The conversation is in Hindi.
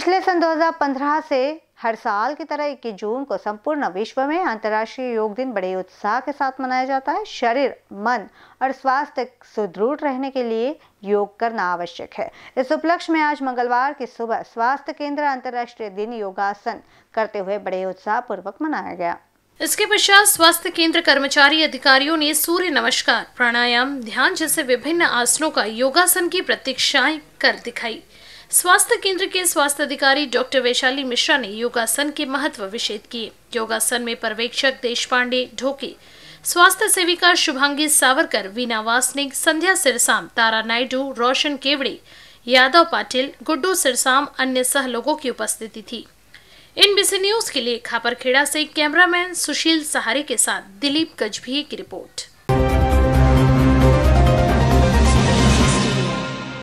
पिछले सन 2015 से हर साल की तरह इक्कीस जून को संपूर्ण विश्व में अंतर्राष्ट्रीय योग दिन बड़े उत्साह के साथ मनाया जाता है शरीर मन और स्वास्थ्य सुदृढ़ रहने के लिए योग करना आवश्यक है इस उपलक्ष्य में आज मंगलवार की सुबह स्वास्थ्य केंद्र अंतर्राष्ट्रीय दिन योगासन करते हुए बड़े उत्साह पूर्वक मनाया गया इसके पश्चात स्वास्थ्य केंद्र कर्मचारी अधिकारियों ने सूर्य नमस्कार प्राणायाम ध्यान जैसे विभिन्न आसनों का योगासन की प्रतीक्षाएं कर दिखाई स्वास्थ्य केंद्र के स्वास्थ्य अधिकारी डॉक्टर वैशाली मिश्रा ने योगासन के महत्व विषेद किए योगासन में पर्यवेक्षक देश पांडे ढोके स्वास्थ्य सेविका शुभांगी सावरकर वीना वासनिक संध्या सिरसाम तारा नायडू रोशन केवड़े यादव पाटिल गुड्डू सिरसाम अन्य सह लोगों की उपस्थिति थी इन बीसी न्यूज के लिए खापरखेड़ा से कैमरामैन सुशील सहारे के साथ दिलीप गजभिये की रिपोर्ट